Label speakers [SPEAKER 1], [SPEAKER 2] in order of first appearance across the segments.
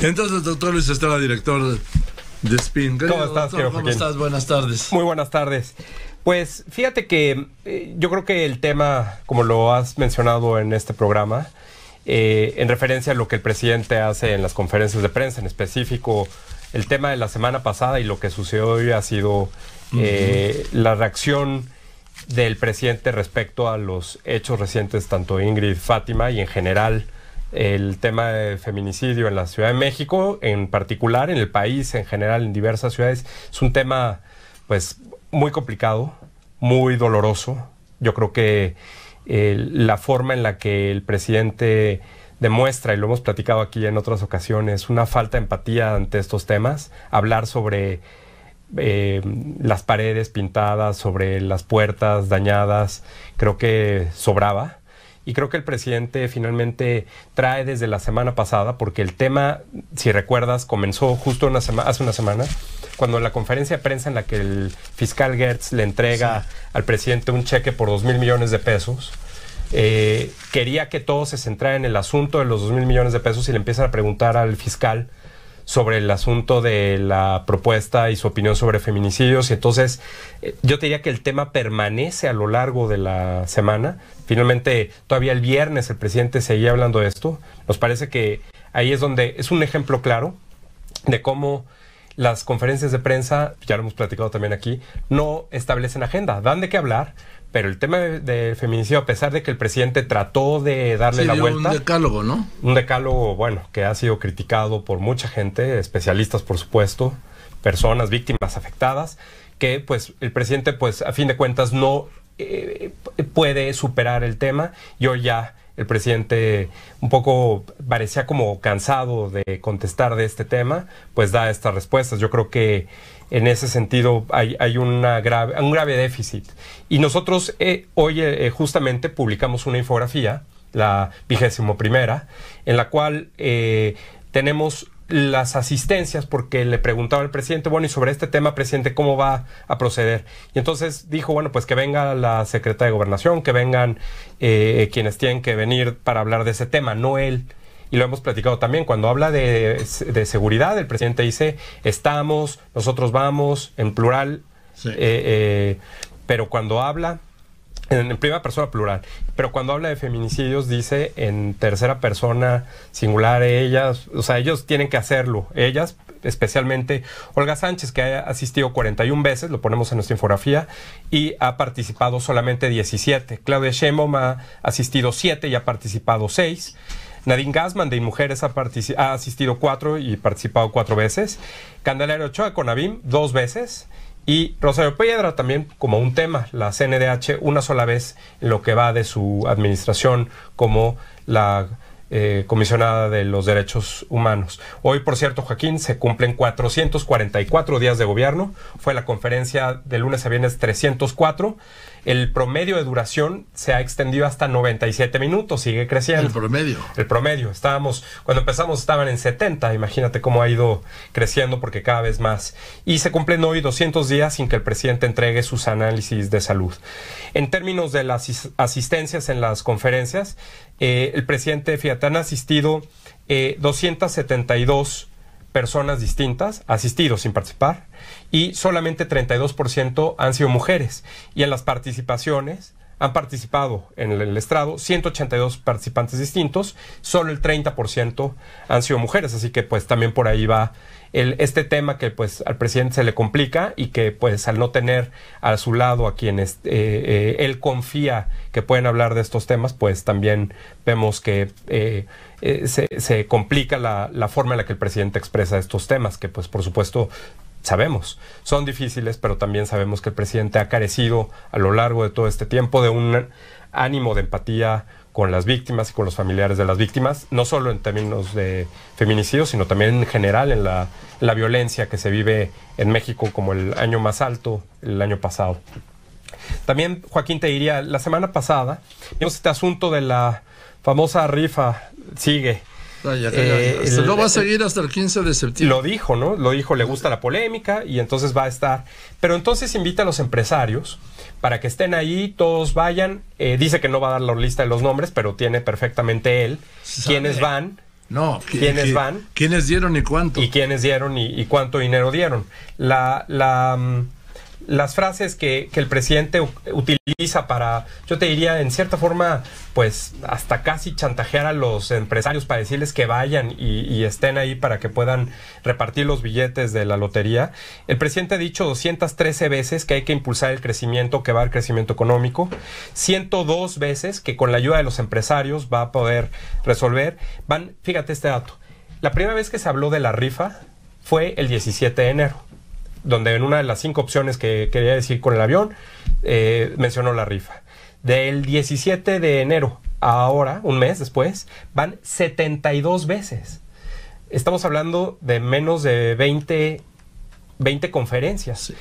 [SPEAKER 1] Entonces, doctor Luis Estrada,
[SPEAKER 2] director de Spin. ¿Cómo estás, doctor, ¿Cómo estás? Buenas tardes. Muy buenas tardes. Pues fíjate que eh, yo creo que el tema, como lo has mencionado en este programa, eh, en referencia a lo que el presidente hace en las conferencias de prensa, en específico el tema de la semana pasada y lo que sucedió hoy ha sido eh, la reacción del presidente respecto a los hechos recientes, tanto Ingrid Fátima y en general el tema de feminicidio en la Ciudad de México, en particular en el país, en general, en diversas ciudades, es un tema pues muy complicado, muy doloroso. Yo creo que eh, la forma en la que el presidente demuestra, y lo hemos platicado aquí en otras ocasiones, una falta de empatía ante estos temas, hablar sobre eh, las paredes pintadas, sobre las puertas dañadas, creo que sobraba y creo que el presidente finalmente trae desde la semana pasada, porque el tema, si recuerdas, comenzó justo hace una semana, cuando la conferencia de prensa en la que el fiscal Gertz le entrega al presidente un cheque por dos mil millones de pesos. Eh, quería que todo se centrara en el asunto de los dos mil millones de pesos y le empiezan a preguntar al fiscal sobre el asunto de la propuesta y su opinión sobre feminicidios. Y entonces eh, yo diría que el tema permanece a lo largo de la semana. Finalmente, todavía el viernes el presidente seguía hablando de esto. Nos parece que ahí es donde es un ejemplo claro de cómo las conferencias de prensa, ya lo hemos platicado también aquí, no establecen agenda, dan de qué hablar, pero el tema del de feminicidio, a pesar de que el presidente trató de darle la vuelta. Un decálogo, ¿no? Un decálogo, bueno, que ha sido criticado por mucha gente, especialistas, por supuesto, personas, víctimas afectadas, que pues el presidente, pues a fin de cuentas, no eh, puede superar el tema. Yo ya el presidente un poco parecía como cansado de contestar de este tema, pues da estas respuestas. Yo creo que en ese sentido hay, una un grave déficit. Y nosotros eh, hoy eh, eh, justamente publicamos una infografía, la vigésimo primera, en la cual tenemos las asistencias porque le preguntaba al presidente, bueno, y sobre este tema, presidente, ¿cómo va a proceder? Y entonces dijo, bueno, pues que venga la secretaria de gobernación, que vengan quienes tienen que venir para hablar de ese tema, no él y lo hemos platicado también, cuando habla de, seguridad, el presidente dice, estamos, nosotros vamos, en plural, eh, eh, pero cuando habla, en, primera persona plural, pero cuando habla de feminicidios dice en tercera persona singular, ellas, o sea, ellos tienen que hacerlo, ellas, especialmente Olga Sánchez, que ha asistido 41 veces, lo ponemos en nuestra infografía, y ha participado solamente 17. Claudia Sheinbaum ha asistido 7 y ha participado 6. Nadine Gassman de Mujeres ha, asistido cuatro y participado cuatro veces. Candelario Ochoa con Abim dos veces. Y Rosario Piedra también como un tema, la CNDH una sola vez lo que va de su administración como la eh, comisionada de los derechos humanos. Hoy, por cierto, Joaquín, se cumplen 444 días de gobierno. Fue la conferencia de lunes a viernes 304 el promedio de duración se ha extendido hasta 97 minutos, sigue creciendo. El promedio. El promedio. Estábamos, cuando empezamos estaban en 70, imagínate cómo ha ido creciendo porque cada vez más. Y se cumplen hoy 200 días sin que el presidente entregue sus análisis de salud. En términos de las asistencias en las conferencias, eh, el presidente, fíjate, ha asistido 272 eh, personas distintas, asistidos sin participar, y solamente 32% han sido mujeres. Y en las participaciones, han participado en el, estrado 182 participantes distintos, solo el 30% han sido mujeres, así que pues también por ahí va este tema que pues al presidente se le complica y que pues al no tener a su lado a quienes eh, eh, él confía que pueden hablar de estos temas, pues también vemos que eh, se, complica la, la, forma en la que el presidente expresa estos temas, que pues por supuesto sabemos, son difíciles, pero también sabemos que el presidente ha carecido a lo largo de todo este tiempo de un ánimo de empatía con las víctimas y con los familiares de las víctimas, no solo en términos de feminicidio sino también en general en la, la violencia que se vive en México como el año más alto, el año pasado. También, Joaquín, te diría, la semana pasada vimos este asunto de la famosa rifa, sigue, eh, no, va a seguir hasta el 15 de septiembre. Lo dijo, ¿no? Lo dijo, le gusta la polémica y entonces va a estar. Pero entonces invita a los empresarios para que estén ahí, todos vayan. Eh, dice que no va a dar la lista de los nombres, pero tiene perfectamente él quiénes van. No, quiénes van. ¿Quiénes dieron y cuánto? Y quiénes dieron y, y cuánto dinero dieron. La, la, mm, las frases que, el presidente utiliza para, yo te diría, en cierta forma, pues hasta casi chantajear a los empresarios para decirles que vayan y, estén ahí para que puedan repartir los billetes de la lotería. El presidente ha dicho 213 veces que hay que impulsar el crecimiento, que va al crecimiento económico, 102 veces que con la ayuda de los empresarios va a poder resolver. Van, fíjate este dato, la primera vez que se habló de la rifa fue el 17 de enero donde en una de las cinco opciones que quería decir con el avión, eh, mencionó la rifa. Del 17 de enero a ahora, un mes después, van 72 veces. Estamos hablando de menos de 20, conferencias.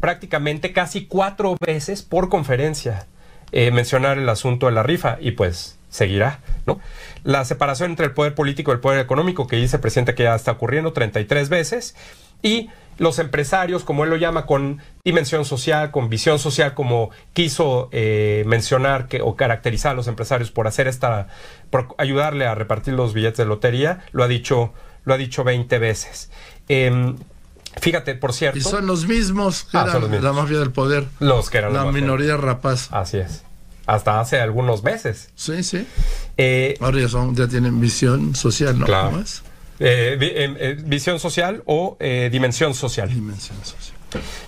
[SPEAKER 2] Prácticamente casi cuatro veces por conferencia eh, mencionar el asunto de la rifa y pues seguirá, ¿no? La separación entre el poder político y el poder económico que dice el presidente que ya está ocurriendo 33 veces y los empresarios, como él lo llama, con dimensión social, con visión social, como quiso eh, mencionar que, o caracterizar a los empresarios por hacer esta, por ayudarle a repartir los billetes de lotería, lo ha dicho, lo ha dicho 20 veces. Em, fíjate, por cierto. Y son los mismos que ah, eran la mafia del poder. Los que eran la, la minoría rapaz. Así es. Hasta hace algunos meses. Sí, sí.
[SPEAKER 1] Eh, Ahora ya, son, ya tienen visión social, ¿no? ¿No más?
[SPEAKER 2] Eh, eh, visión social o eh, dimensión social. Dimensión social.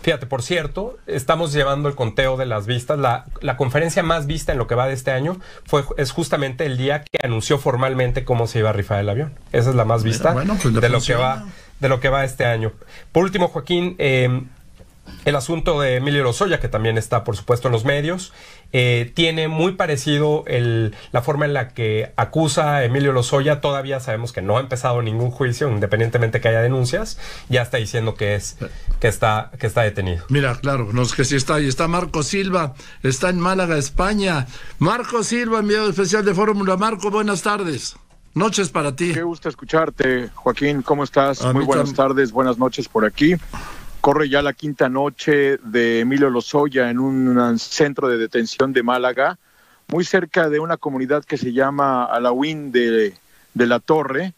[SPEAKER 2] Fíjate, por cierto, estamos llevando el conteo de las vistas. La, la, conferencia más vista en lo que va de este año fue es justamente el día que anunció formalmente cómo se iba a rifar el avión. Esa es la más vista pues de lo que va de lo que va este año. Por último, Joaquín, eh, el asunto de Emilio Lozoya, que también está, por supuesto, en los medios, eh, tiene muy parecido la forma en la que acusa a Emilio Lozoya. Todavía sabemos que no ha empezado ningún juicio, independientemente que haya denuncias, ya está diciendo que es que está que está detenido. Mira, claro, no es que sí
[SPEAKER 1] está ahí. está Marco Silva, está en Málaga, España. Marco Silva, enviado especial de Fórmula. Marco, buenas tardes. Noches para ti. Qué gusto escucharte, Joaquín. ¿Cómo estás?
[SPEAKER 3] Muy buenas tardes, buenas noches por aquí corre ya la quinta noche de Emilio Lozoya en un centro de detención de Málaga, muy cerca de una comunidad que se llama Alawín de, de la Torre.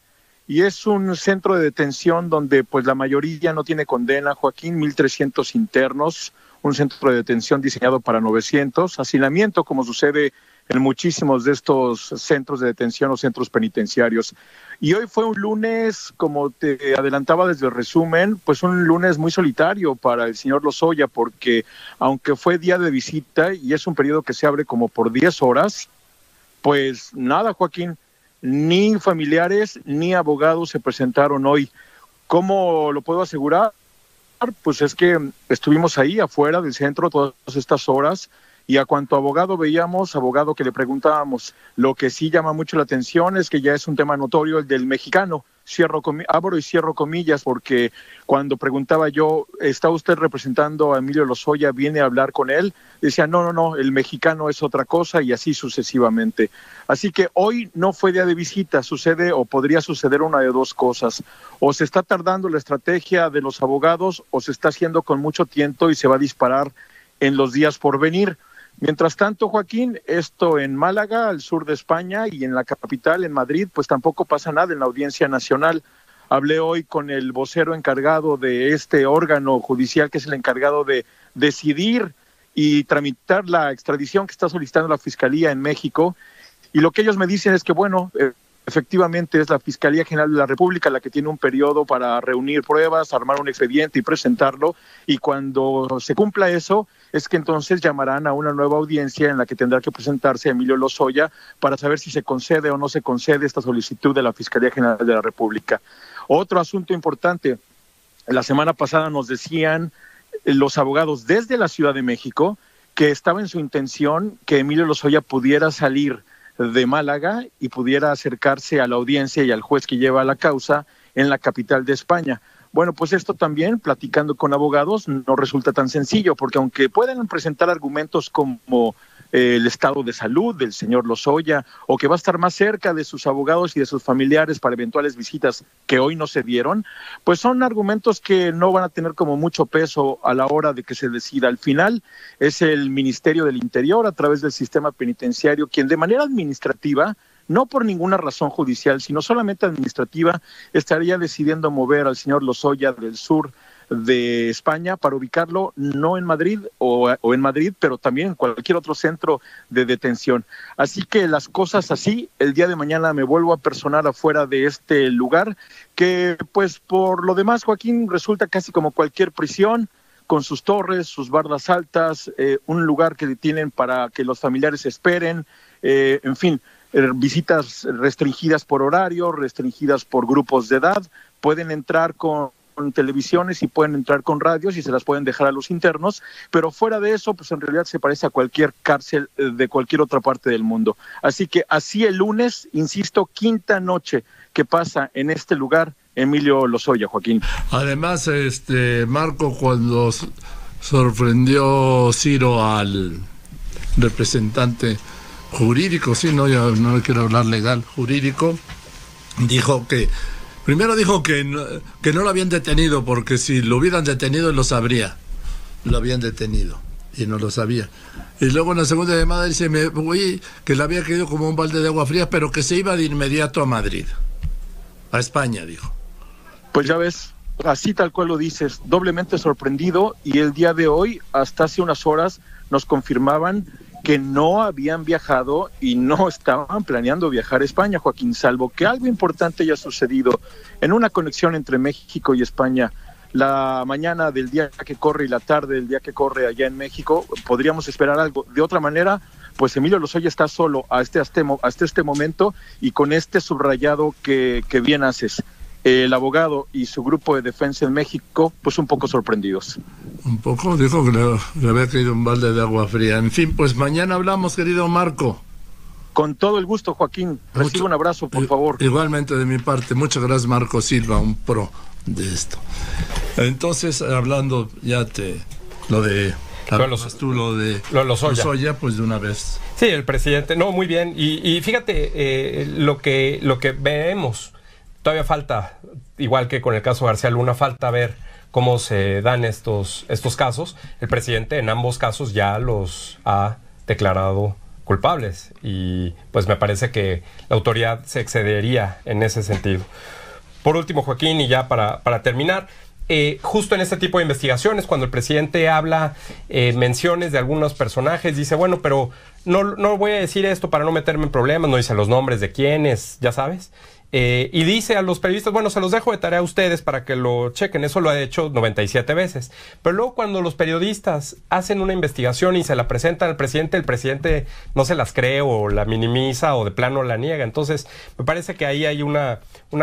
[SPEAKER 3] Y es un centro de detención donde pues la mayoría no tiene condena, Joaquín, 1.300 internos, un centro de detención diseñado para 900, hacinamiento como sucede en muchísimos de estos centros de detención o centros penitenciarios. Y hoy fue un lunes, como te adelantaba desde el resumen, pues un lunes muy solitario para el señor Lozoya, porque aunque fue día de visita y es un periodo que se abre como por 10 horas, pues nada, Joaquín, ni familiares ni abogados se presentaron hoy. ¿Cómo lo puedo asegurar? Pues es que estuvimos ahí afuera del centro todas estas horas y a cuanto abogado veíamos, abogado que le preguntábamos. Lo que sí llama mucho la atención es que ya es un tema notorio el del mexicano. Cierro abro y cierro comillas porque cuando preguntaba yo, ¿está usted representando a Emilio Lozoya? ¿Viene a hablar con él? Decía, no, no, no, el mexicano es otra cosa y así sucesivamente. Así que hoy no fue día de visita, sucede o podría suceder una de dos cosas. O se está tardando la estrategia de los abogados o se está haciendo con mucho tiento y se va a disparar en los días por venir. Mientras tanto, Joaquín, esto en Málaga, al sur de España y en la capital, en Madrid, pues tampoco pasa nada en la audiencia nacional. Hablé hoy con el vocero encargado de este órgano judicial, que es el encargado de decidir y tramitar la extradición que está solicitando la Fiscalía en México. Y lo que ellos me dicen es que, bueno, eh, Efectivamente, es la Fiscalía General de la República la que tiene un periodo para reunir pruebas, armar un expediente y presentarlo. Y cuando se cumpla eso, es que entonces llamarán a una nueva audiencia en la que tendrá que presentarse Emilio Lozoya para saber si se concede o no se concede esta solicitud de la Fiscalía General de la República. Otro asunto importante, la semana pasada nos decían eh, los abogados desde la Ciudad de México que estaba en su intención que Emilio Lozoya pudiera salir de Málaga y pudiera acercarse a la audiencia y al juez que lleva la causa en la capital de España. Bueno, pues esto también, platicando con abogados, no resulta tan sencillo, porque aunque pueden presentar argumentos como el estado de salud del señor Lozoya o que va a estar más cerca de sus abogados y de sus familiares para eventuales visitas que hoy no se dieron, pues son argumentos que no van a tener como mucho peso a la hora de que se decida. Al final es el Ministerio del Interior a través del sistema penitenciario quien de manera administrativa no por ninguna razón judicial, sino solamente administrativa, estaría decidiendo mover al señor Lozoya del sur de España para ubicarlo no en Madrid o, en Madrid, pero también en cualquier otro centro de detención. Así que las cosas así, el día de mañana me vuelvo a personar afuera de este lugar, que pues por lo demás, Joaquín, resulta casi como cualquier prisión con sus torres, sus bardas altas, eh, un lugar que tienen para que los familiares esperen, eh, en fin, eh, visitas restringidas por horario, restringidas por grupos de edad, pueden entrar con con televisiones y pueden entrar con radios y se las pueden dejar a los internos, pero fuera de eso, pues en realidad se parece a cualquier cárcel eh, de cualquier otra parte del mundo. Así que así el lunes, insisto, quinta noche que pasa en este lugar, Emilio Lozoya,
[SPEAKER 1] Joaquín. Además, este Marco, cuando sorprendió Ciro al representante jurídico, sí, no, no quiero hablar legal, jurídico, dijo que Primero dijo que no, que no lo habían detenido, porque si lo hubieran detenido lo sabría. Lo habían detenido y no lo sabía. Y luego en la segunda llamada dice me voy, que le había caído como un balde de agua fría, pero que se iba de inmediato a Madrid, a España, dijo. Pues ya
[SPEAKER 3] ves, así tal cual lo dices, doblemente sorprendido y el día de hoy, hasta hace unas horas, nos confirmaban que no habían viajado y no estaban planeando viajar a España, Joaquín, salvo que algo importante haya sucedido en una conexión entre México y España. La mañana del día que corre y la tarde del día que corre allá en México, podríamos esperar algo. De otra manera, pues Emilio Lozoya está solo hasta este, este, este momento y con este subrayado que, que bien haces el abogado y su grupo de defensa en México, pues un poco sorprendidos.
[SPEAKER 1] Un poco, dijo que le, había caído un balde de agua fría. En fin, pues mañana hablamos, querido Marco. Con todo el gusto, Joaquín. Recibe un abrazo, por favor. Igualmente de mi parte. Muchas gracias, Marco Silva, un pro de esto. Entonces, hablando ya te lo de lo, tú lo de lo, los Oya.
[SPEAKER 2] pues de una vez. Sí, el presidente. No, muy bien. Y, y fíjate eh, lo que lo que vemos todavía falta, igual que con el caso García Luna, falta ver cómo se dan estos, estos casos. El presidente en ambos casos ya los ha declarado culpables y pues me parece que la autoridad se excedería en ese sentido. Por último, Joaquín, y ya para, terminar, eh, justo en este tipo de investigaciones, cuando el presidente habla eh, menciones de algunos personajes, dice, bueno, pero no, no voy a decir esto para no meterme en problemas, no dice los nombres de quiénes, ya sabes. Eh, y dice a los periodistas, bueno, se los dejo de tarea a ustedes para que lo chequen, eso lo ha hecho 97 veces. Pero luego cuando los periodistas hacen una investigación y se la presentan al presidente, el presidente no se las cree o la minimiza o de plano la niega. Entonces, me parece que ahí hay una,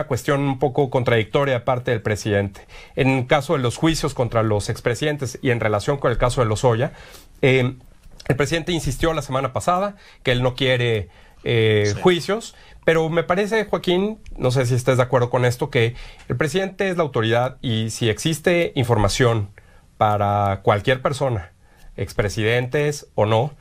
[SPEAKER 2] cuestión un poco contradictoria parte del presidente. En el caso de los juicios contra los expresidentes y en relación con el caso de Lozoya, eh, el presidente insistió la semana pasada que él no quiere eh, juicios, pero me parece, Joaquín, no sé si estés de acuerdo con esto, que el presidente es la autoridad y si existe información para cualquier persona, expresidentes o no,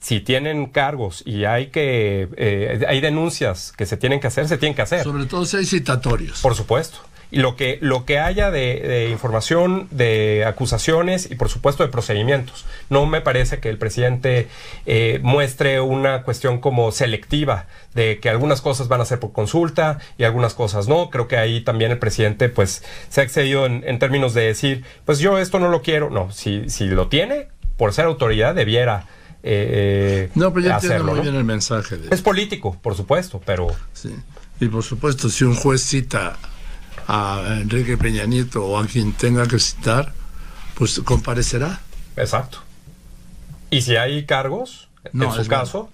[SPEAKER 2] si tienen cargos y hay que eh, hay denuncias que se tienen que hacer, se tienen que hacer. Sobre todo si hay citatorios. Por supuesto y lo que, lo que haya de, información, de acusaciones y por supuesto de procedimientos. No me parece que el presidente eh, muestre una cuestión como selectiva de que algunas cosas van a ser por consulta y algunas cosas no. Creo que ahí también el presidente pues se ha excedido en, términos de decir, pues yo esto no lo quiero. No, si, si lo tiene, por ser autoridad debiera eh, eh no, pero ya hacerlo, el mensaje. Es político, por supuesto, pero... Sí. Y por supuesto, si un juez cita a Enrique Peña
[SPEAKER 1] Nieto o a quien tenga que citar, pues comparecerá. Exacto.
[SPEAKER 2] Y si hay cargos, en su caso,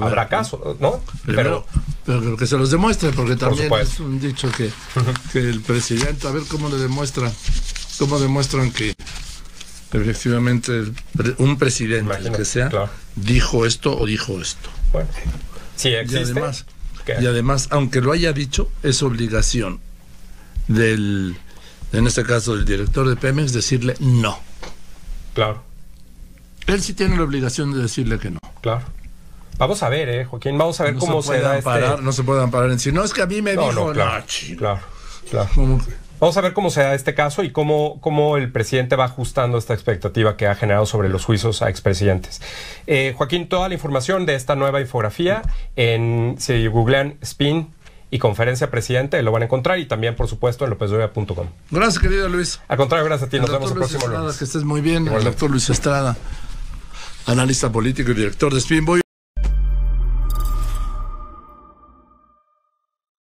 [SPEAKER 2] habrá caso, ¿no? pero,
[SPEAKER 1] pero, que se los demuestre, porque también es un dicho que, el presidente, a ver cómo le demuestran, cómo demuestran que efectivamente un presidente, que sea, dijo esto o dijo esto. Bueno,
[SPEAKER 2] sí. y además,
[SPEAKER 1] y además, aunque lo haya dicho, es obligación del, en este caso, del director de Pemex, decirle no. Claro. Él sí tiene la obligación de decirle que no.
[SPEAKER 2] Claro. Vamos a ver, ¿eh, Joaquín? Vamos a ver cómo se, se da este
[SPEAKER 1] No se puedan parar en sí. No, es que a mí me dijo... No, claro,
[SPEAKER 2] claro, Vamos a ver cómo se da este caso y cómo, cómo el presidente va ajustando esta expectativa que ha generado sobre los juicios a expresidentes. Eh, Joaquín, toda la información de esta nueva infografía en, si googlean, spin y Conferencia Presidente, lo van a encontrar y también, por supuesto, en lópezdoya.com.
[SPEAKER 1] Gracias, querido Luis. Al contrario, gracias a ti. nos vemos el próximo Estrada, lunes. Que estés muy bien, el doctor Luis Estrada, analista político y director de Spinboy.